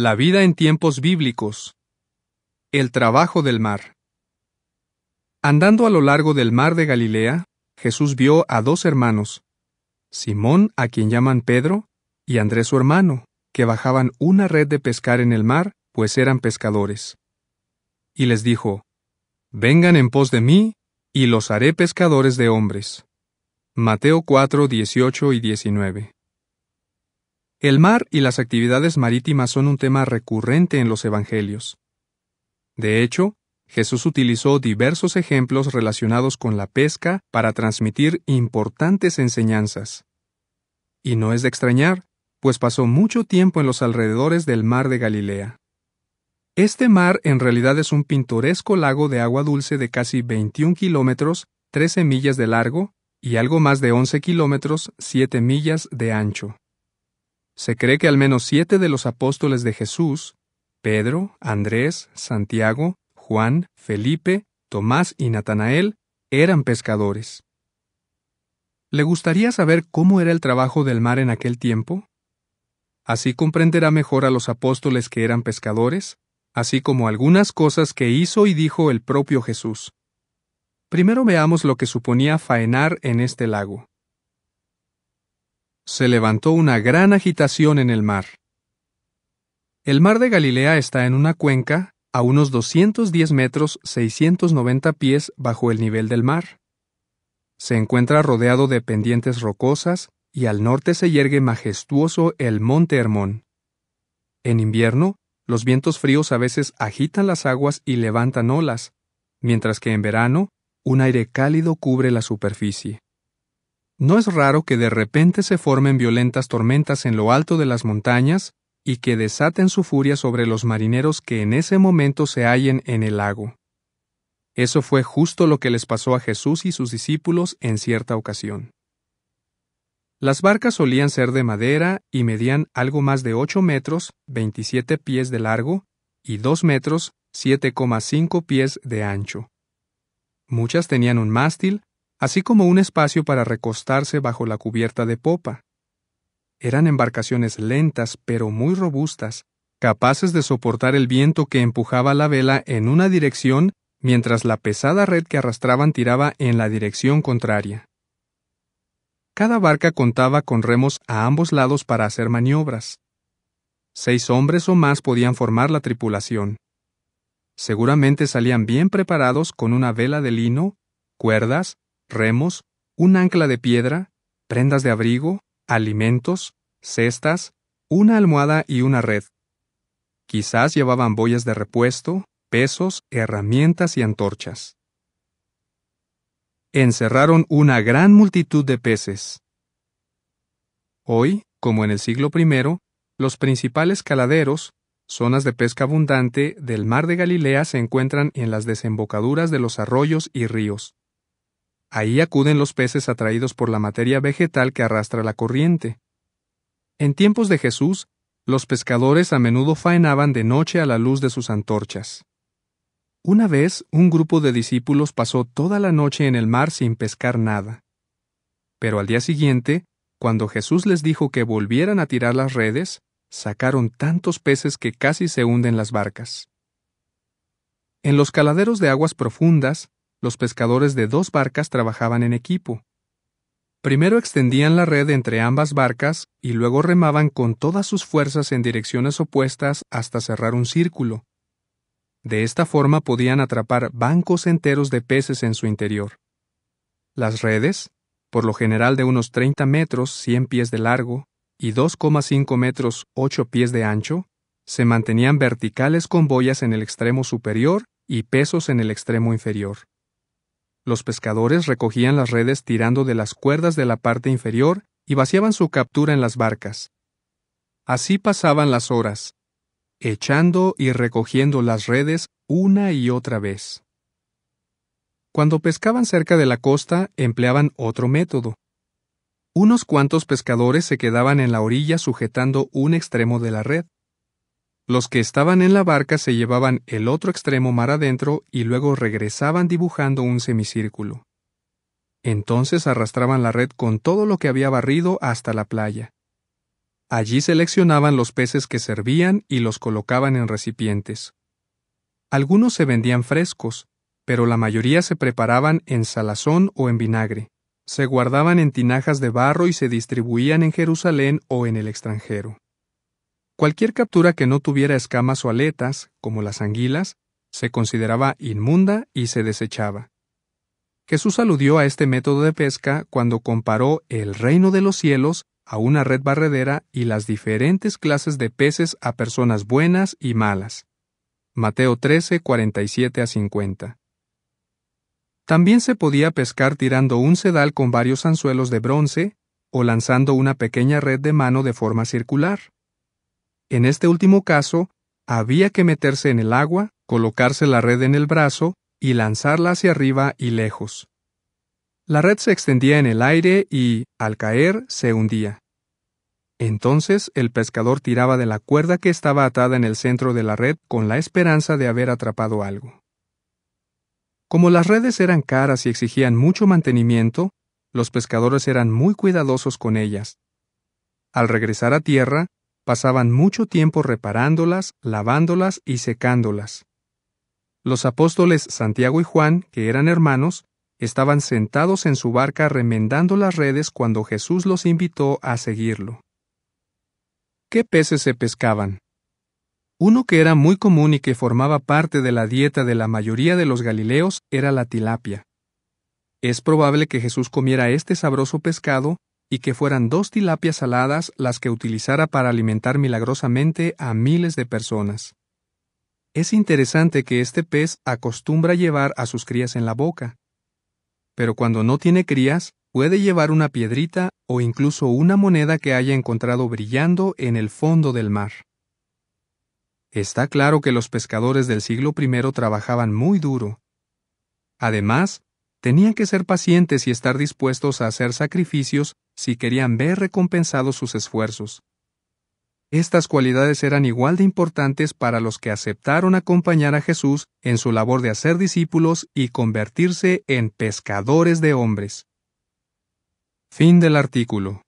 La vida en tiempos bíblicos. El trabajo del mar. Andando a lo largo del mar de Galilea, Jesús vio a dos hermanos, Simón, a quien llaman Pedro, y Andrés su hermano, que bajaban una red de pescar en el mar, pues eran pescadores. Y les dijo, Vengan en pos de mí, y los haré pescadores de hombres. Mateo 4, 18 y 19. El mar y las actividades marítimas son un tema recurrente en los Evangelios. De hecho, Jesús utilizó diversos ejemplos relacionados con la pesca para transmitir importantes enseñanzas. Y no es de extrañar, pues pasó mucho tiempo en los alrededores del mar de Galilea. Este mar en realidad es un pintoresco lago de agua dulce de casi 21 kilómetros, 13 millas de largo, y algo más de 11 kilómetros, 7 millas de ancho. Se cree que al menos siete de los apóstoles de Jesús, Pedro, Andrés, Santiago, Juan, Felipe, Tomás y Natanael, eran pescadores. ¿Le gustaría saber cómo era el trabajo del mar en aquel tiempo? Así comprenderá mejor a los apóstoles que eran pescadores, así como algunas cosas que hizo y dijo el propio Jesús. Primero veamos lo que suponía faenar en este lago se levantó una gran agitación en el mar. El mar de Galilea está en una cuenca, a unos 210 metros 690 pies bajo el nivel del mar. Se encuentra rodeado de pendientes rocosas y al norte se yergue majestuoso el monte Hermón. En invierno, los vientos fríos a veces agitan las aguas y levantan olas, mientras que en verano, un aire cálido cubre la superficie. No es raro que de repente se formen violentas tormentas en lo alto de las montañas y que desaten su furia sobre los marineros que en ese momento se hallen en el lago. Eso fue justo lo que les pasó a Jesús y sus discípulos en cierta ocasión. Las barcas solían ser de madera y medían algo más de 8 metros, 27 pies de largo, y 2 metros, 7,5 pies de ancho. Muchas tenían un mástil, así como un espacio para recostarse bajo la cubierta de popa. Eran embarcaciones lentas pero muy robustas, capaces de soportar el viento que empujaba la vela en una dirección mientras la pesada red que arrastraban tiraba en la dirección contraria. Cada barca contaba con remos a ambos lados para hacer maniobras. Seis hombres o más podían formar la tripulación. Seguramente salían bien preparados con una vela de lino, cuerdas, remos, un ancla de piedra, prendas de abrigo, alimentos, cestas, una almohada y una red. Quizás llevaban boyas de repuesto, pesos, herramientas y antorchas. Encerraron una gran multitud de peces. Hoy, como en el siglo I, los principales caladeros, zonas de pesca abundante del mar de Galilea se encuentran en las desembocaduras de los arroyos y ríos. Ahí acuden los peces atraídos por la materia vegetal que arrastra la corriente. En tiempos de Jesús, los pescadores a menudo faenaban de noche a la luz de sus antorchas. Una vez, un grupo de discípulos pasó toda la noche en el mar sin pescar nada. Pero al día siguiente, cuando Jesús les dijo que volvieran a tirar las redes, sacaron tantos peces que casi se hunden las barcas. En los caladeros de aguas profundas, los pescadores de dos barcas trabajaban en equipo. Primero extendían la red entre ambas barcas y luego remaban con todas sus fuerzas en direcciones opuestas hasta cerrar un círculo. De esta forma podían atrapar bancos enteros de peces en su interior. Las redes, por lo general de unos 30 metros 100 pies de largo y 2,5 metros 8 pies de ancho, se mantenían verticales con boyas en el extremo superior y pesos en el extremo inferior. Los pescadores recogían las redes tirando de las cuerdas de la parte inferior y vaciaban su captura en las barcas. Así pasaban las horas, echando y recogiendo las redes una y otra vez. Cuando pescaban cerca de la costa empleaban otro método. Unos cuantos pescadores se quedaban en la orilla sujetando un extremo de la red. Los que estaban en la barca se llevaban el otro extremo mar adentro y luego regresaban dibujando un semicírculo. Entonces arrastraban la red con todo lo que había barrido hasta la playa. Allí seleccionaban los peces que servían y los colocaban en recipientes. Algunos se vendían frescos, pero la mayoría se preparaban en salazón o en vinagre. Se guardaban en tinajas de barro y se distribuían en Jerusalén o en el extranjero. Cualquier captura que no tuviera escamas o aletas, como las anguilas, se consideraba inmunda y se desechaba. Jesús aludió a este método de pesca cuando comparó el reino de los cielos a una red barredera y las diferentes clases de peces a personas buenas y malas. Mateo 13, 47 a 50. También se podía pescar tirando un sedal con varios anzuelos de bronce o lanzando una pequeña red de mano de forma circular. En este último caso, había que meterse en el agua, colocarse la red en el brazo y lanzarla hacia arriba y lejos. La red se extendía en el aire y, al caer, se hundía. Entonces el pescador tiraba de la cuerda que estaba atada en el centro de la red con la esperanza de haber atrapado algo. Como las redes eran caras y exigían mucho mantenimiento, los pescadores eran muy cuidadosos con ellas. Al regresar a tierra, pasaban mucho tiempo reparándolas, lavándolas y secándolas. Los apóstoles Santiago y Juan, que eran hermanos, estaban sentados en su barca remendando las redes cuando Jesús los invitó a seguirlo. ¿Qué peces se pescaban? Uno que era muy común y que formaba parte de la dieta de la mayoría de los galileos era la tilapia. Es probable que Jesús comiera este sabroso pescado y que fueran dos tilapias saladas las que utilizara para alimentar milagrosamente a miles de personas. Es interesante que este pez acostumbra llevar a sus crías en la boca, pero cuando no tiene crías, puede llevar una piedrita o incluso una moneda que haya encontrado brillando en el fondo del mar. Está claro que los pescadores del siglo I trabajaban muy duro. Además, Tenían que ser pacientes y estar dispuestos a hacer sacrificios si querían ver recompensados sus esfuerzos. Estas cualidades eran igual de importantes para los que aceptaron acompañar a Jesús en su labor de hacer discípulos y convertirse en pescadores de hombres. Fin del artículo.